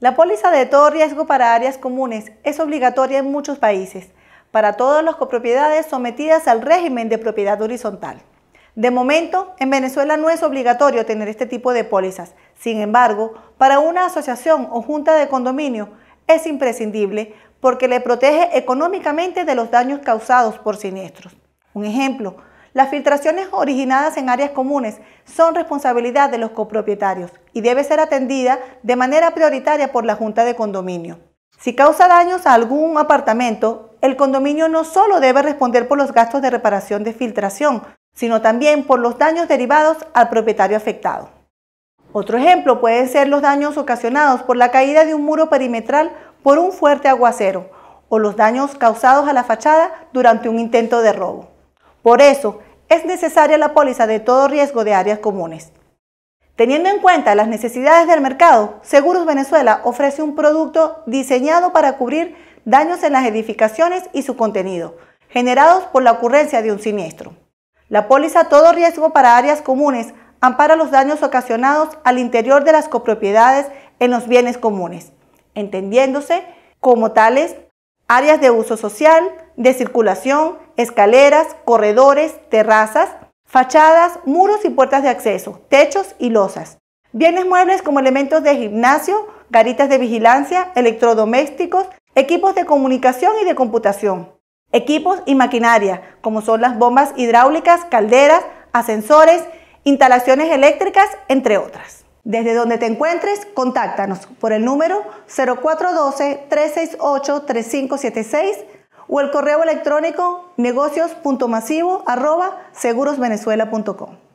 La póliza de todo riesgo para áreas comunes es obligatoria en muchos países para todas las copropiedades sometidas al régimen de propiedad horizontal. De momento, en Venezuela no es obligatorio tener este tipo de pólizas. Sin embargo, para una asociación o junta de condominio es imprescindible porque le protege económicamente de los daños causados por siniestros. Un ejemplo, las filtraciones originadas en áreas comunes son responsabilidad de los copropietarios y debe ser atendida de manera prioritaria por la Junta de Condominio. Si causa daños a algún apartamento, el condominio no solo debe responder por los gastos de reparación de filtración, sino también por los daños derivados al propietario afectado. Otro ejemplo pueden ser los daños ocasionados por la caída de un muro perimetral por un fuerte aguacero o los daños causados a la fachada durante un intento de robo. Por eso, es necesaria la póliza de todo riesgo de áreas comunes. Teniendo en cuenta las necesidades del mercado, Seguros Venezuela ofrece un producto diseñado para cubrir daños en las edificaciones y su contenido, generados por la ocurrencia de un siniestro. La póliza todo riesgo para áreas comunes ampara los daños ocasionados al interior de las copropiedades en los bienes comunes, entendiéndose como tales áreas de uso social, de circulación, escaleras, corredores, terrazas, fachadas, muros y puertas de acceso, techos y losas. Bienes muebles como elementos de gimnasio, garitas de vigilancia, electrodomésticos, equipos de comunicación y de computación. Equipos y maquinaria, como son las bombas hidráulicas, calderas, ascensores, instalaciones eléctricas, entre otras. Desde donde te encuentres, contáctanos por el número 0412-368-3576 o el correo electrónico negocios.masivo.segurosvenezuela.com.